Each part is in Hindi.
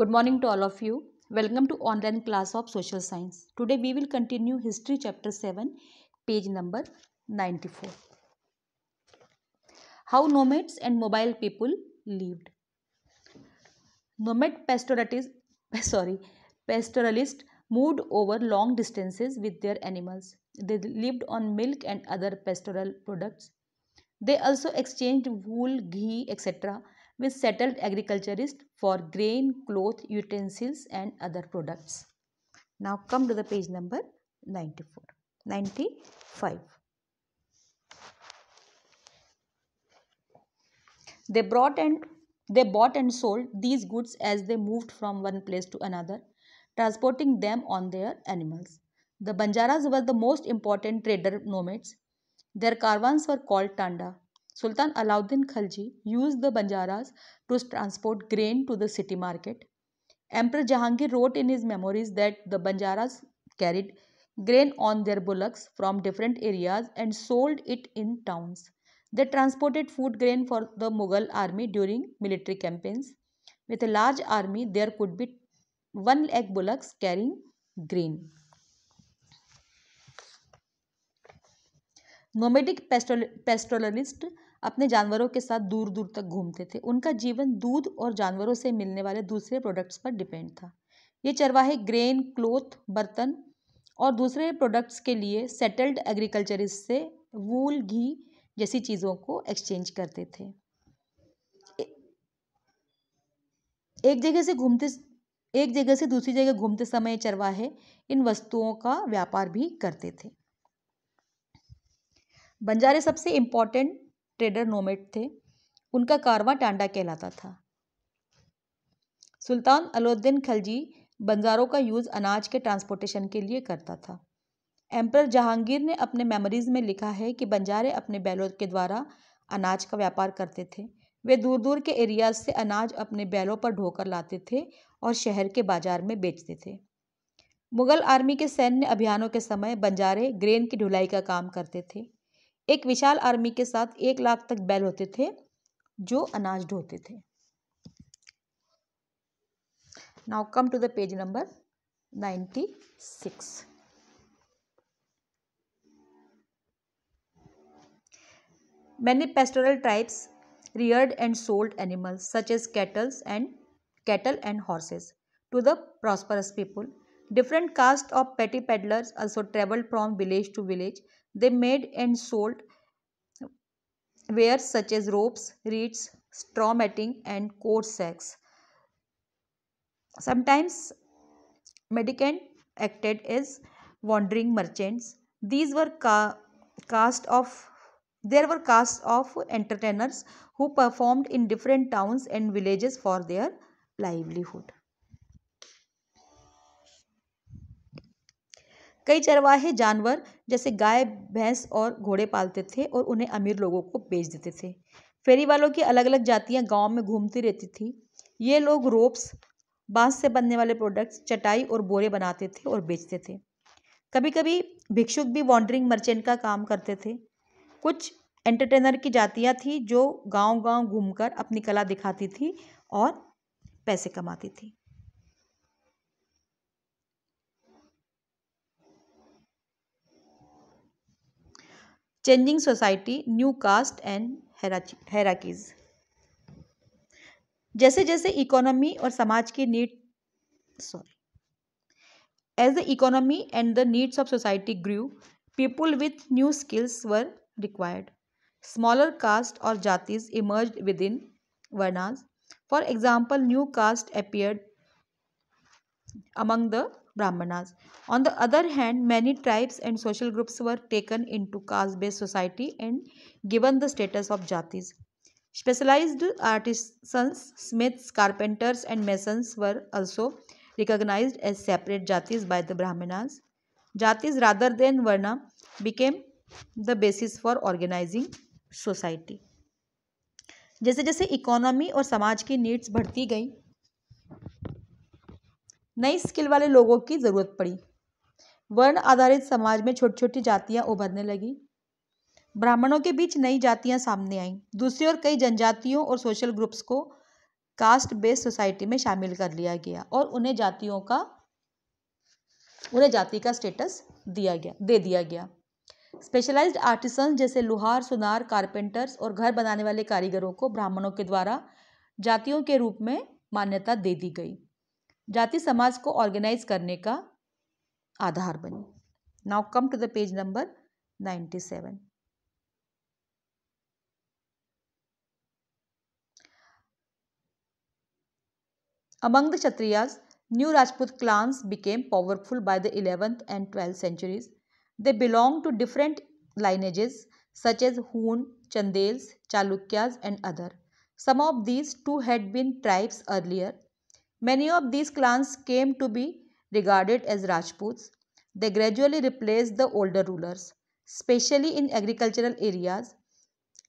Good morning to all of you. Welcome to online class of social science. Today we will continue history chapter 7 page number 94. How nomads and mobile people lived. Nomad pastoralists, sorry, pastoralists moved over long distances with their animals. They lived on milk and other pastoral products. They also exchanged wool, ghee, etc with settled agriculturists for grain, cloth, utensils and other products. Now come to the page number 94, 95. They brought and they bought and sold these goods as they moved from one place to another, transporting them on their animals. The Banjaras were the most important trader nomads. Their caravans were called tanda. Sultan Alauddin Khalji used the Banjaras to transport grain to the city market. Emperor Jahangir wrote in his memoirs that the Banjaras carried grain on their bullocks from different areas and sold it in towns. They transported food grain for the Mughal army during military campaigns. With a large army, there could be 1 lakh bullocks carrying grain. Nomadic pastoral, अपने जानवरों के साथ दूर दूर तक घूमते थे उनका जीवन दूध और जानवरों से मिलने वाले दूसरे प्रोडक्ट्स पर डिपेंड था ये चरवाहे ग्रेन क्लोथ बर्तन और दूसरे प्रोडक्ट्स के लिए सेटल्ड एग्रीकल्चर से वूल घी जैसी चीज़ों को एक्सचेंज करते थे एक जगह से घूमते एक जगह से दूसरी जगह घूमते समय चरवाहे इन वस्तुओं का व्यापार भी करते थे बंजारे सबसे इम्पोर्टेंट ट्रेडर नोमेट थे उनका कारवां टांडा कहलाता था सुल्तान अलाउद्दीन खलजी बंजारों का यूज़ अनाज के ट्रांसपोर्टेशन के लिए करता था एम्पर जहांगीर ने अपने मेमोरीज़ में लिखा है कि बंजारे अपने बैलों के द्वारा अनाज का व्यापार करते थे वे दूर दूर के एरियाज से अनाज अपने बैलों पर ढोकर लाते थे और शहर के बाजार में बेचते थे मुगल आर्मी के सैन्य अभियानों के समय बंजारे ग्रेन की ढुलाई का काम करते थे एक विशाल आर्मी के साथ एक लाख तक बैल होते थे जो अनाज ढोते थे now come to the page number ninety six many pastoral tribes reared and sold animals such as cattles and cattle and horses to the prosperous people Different castes of petty peddlers also traveled from village to village. They made and sold wares such as ropes, reeds, straw matting and coarse sacks. Sometimes mendicant acted as wandering merchants. These were ca cast of there were castes of entertainers who performed in different towns and villages for their livelihood. कई चरवाहे जानवर जैसे गाय भैंस और घोड़े पालते थे और उन्हें अमीर लोगों को बेच देते थे फेरी वालों की अलग अलग जातियाँ गाँव में घूमती रहती थी ये लोग रोप्स बाँस से बनने वाले प्रोडक्ट्स चटाई और बोरे बनाते थे और बेचते थे कभी कभी भिक्षुक भी वॉन्डरिंग मर्चेंट का काम करते थे कुछ एंटरटेनर की जातियाँ थी जो गांव गांव घूमकर अपनी कला दिखाती थी और पैसे कमाती थी changing society new caste and hierarchies जैसे जैसे इकोनॉमी और समाज की need sorry as the economy and the needs of society grew people with new skills were required smaller caste और jatis emerge within varnas for example new caste appeared among the Brahmanas. On the other hand, many tribes and social groups were taken into caste-based society and given the status of jatis. Specialized artisans, smiths, carpenters and masons were also recognized as separate jatis by the Brahmanas. Jatis rather than Varna became the basis for organizing society. जैसे जैसे इकोनॉमी और समाज की नीड्स बढ़ती गई नई स्किल वाले लोगों की ज़रूरत पड़ी वर्ण आधारित समाज में छोटी छोटी जातियाँ उभरने लगी ब्राह्मणों के बीच नई जातियाँ सामने आईं दूसरी ओर कई जनजातियों और सोशल ग्रुप्स को कास्ट बेस्ड सोसाइटी में शामिल कर लिया गया और उन्हें जातियों का उन्हें जाति का स्टेटस दिया गया दे दिया गया स्पेशलाइज्ड आर्टिसन जैसे लुहार सुनार कारपेंटर्स और घर बनाने वाले कारीगरों को ब्राह्मणों के द्वारा जातियों के रूप में मान्यता दे दी गई जाति समाज को ऑर्गेनाइज करने का आधार बनी now come to the page number ninety seven among the Kshatriyas new Rajput clans became powerful by the eleventh and twelfth centuries they belong to different lineages such as Hun Chandelas Chalukyas and other some of these too had been tribes earlier Many of these clans came to be regarded as Rajputs. They gradually replaced the older rulers, especially in agricultural areas.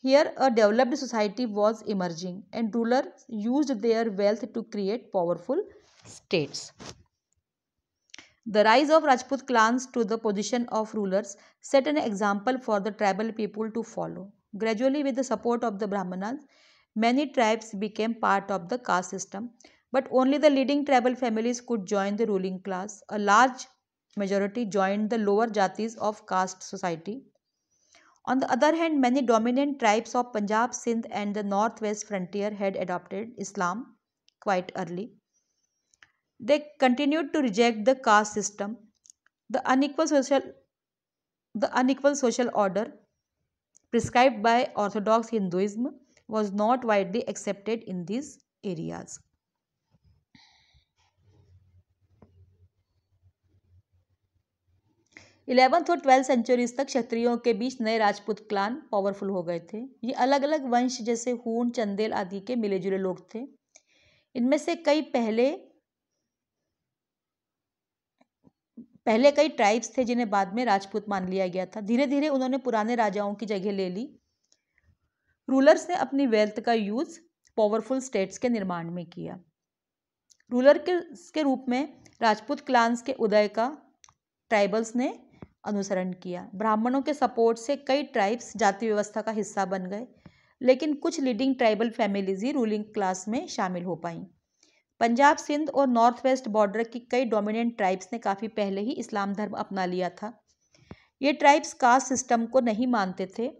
Here a developed society was emerging and rulers used their wealth to create powerful states. The rise of Rajput clans to the position of rulers set an example for the tribal people to follow. Gradually with the support of the Brahmanas, many tribes became part of the caste system but only the leading tribal families could join the ruling class. A large majority joined the lower jatis of caste society. On the other hand, many dominant tribes of Punjab, Sindh, and the northwest frontier had adopted Islam quite early. They continued to reject the caste system, the unequal social, the unequal social order prescribed by Orthodox Hinduism was not widely accepted in these areas. Eleventh और ट्वेल्थ सेंचुरीज तक क्षत्रियों के बीच नए राजपूत क्लान पावरफुल हो गए थे ये अलग अलग वंश जैसे हून चंदेल आदि के मिले जुले लोग थे इनमें से कई पहले पहले कई ट्राइब्स थे जिन्हें बाद में राजपूत मान लिया गया था धीरे धीरे उन्होंने पुराने राजाओं की जगह ले ली रूलर्स ने अपनी वेल्थ का यूज़ पावरफुल स्टेट्स के निर्माण में किया रूलर के, के रूप में राजपूत क्लान्स के उदय का ट्राइबल्स ने अनुसरण किया ब्राह्मणों के सपोर्ट से कई ट्राइब्स जाति व्यवस्था का हिस्सा बन गए लेकिन कुछ लीडिंग ट्राइबल फैमिलीज ही रूलिंग क्लास में शामिल हो पाई पंजाब सिंध और नॉर्थ वेस्ट बॉर्डर की कई डोमिनेंट ट्राइब्स ने काफ़ी पहले ही इस्लाम धर्म अपना लिया था ये ट्राइब्स कास्ट सिस्टम को नहीं मानते थे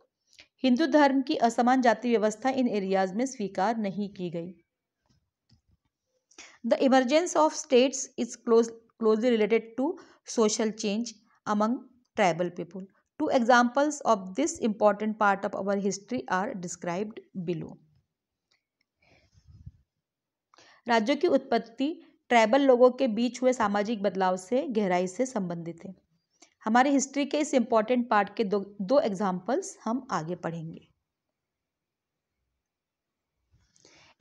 हिंदू धर्म की असमान जाति व्यवस्था इन एरियाज में स्वीकार नहीं की गई the emergence of states is close closely related to social change among tribal people two examples of this important part of our history are described below राज्यों की उत्पत्ति ट्राइबल लोगों के बीच हुए सामाजिक बदलाव से गहराई से संबंधित है हमारी हिस्ट्री के इस इम्पॉर्टेंट पार्ट के दो दो एग्जाम्पल्स हम आगे पढ़ेंगे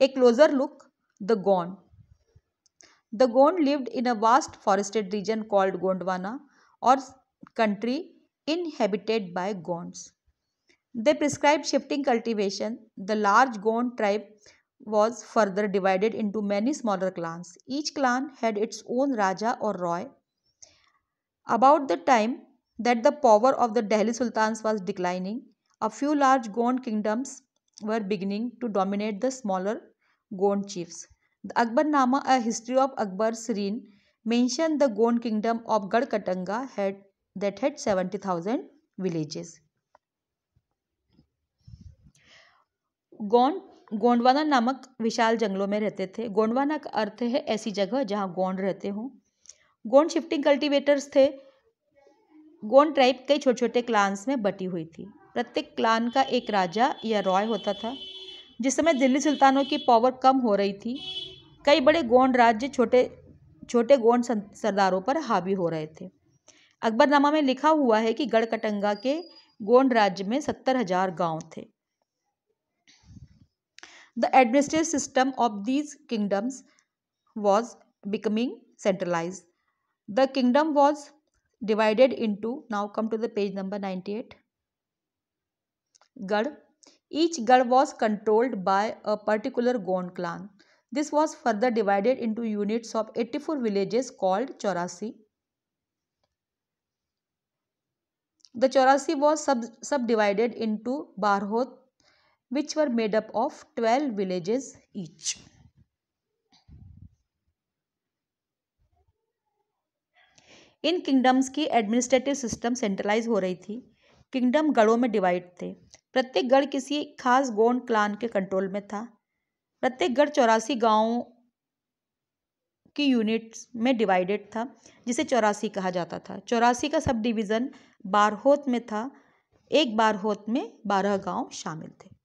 a closer look the Gond the Gond lived in a vast forested region called Gondwana or country inhabited by Gonds. They prescribed shifting cultivation. The large Gond tribe was further divided into many smaller clans. Each clan had its own Raja or Roy. About the time that the power of the Delhi Sultans was declining, a few large Gond kingdoms were beginning to dominate the smaller Gond chiefs. The Akbar Nama, a history of Akbar's reign, mentioned the Gond kingdom of Garkatanga had, that had 70,000 villages. Gond Gondwana नामक विशाल जंगलों में रहते थे गोंडवाना का अर्थ है ऐसी जगह जहाँ गोंड रहते हों गोंड शिफ्टिंग कल्टीवेटर्स थे गोंड ट्राइब कई छोटे छोटे क्लान्स में बटी हुई थी प्रत्येक क्लान का एक राजा या रॉय होता था जिस समय दिल्ली सुल्तानों की पावर कम हो रही थी कई बड़े गोंड राज्य छोटे छोटे गोंड सरदारों पर हावी हो रहे थे अकबरनामा में लिखा हुआ है कि गढ़कटंगा के गोंड राज्य में सत्तर हजार गाँव थे the administrative system of these kingdoms was becoming centralize the kingdom was divided into now come to page number ninety eight garh each garh was controlled by a particular Gond clan This was further divided into units of 84 villages called Chaurasi. The Chaurasi was sub subdivided into Barhot which were made up of 12 villages each. इन किंगडम्स की एडमिनिस्ट्रेटिव सिस्टम सेंट्रलाइज हो रही थी किंगडम गढ़ों में डिवाइड थे प्रत्येक गढ़ किसी खास गोंड क्लान के कंट्रोल में था प्रत्येक गढ़ चौरासी गाँव की यूनिट्स में डिवाइडेड था जिसे चौरासी कहा जाता था चौरासी का सब डिवीज़न बारहोत में था एक बारहोत में बारह गांव शामिल थे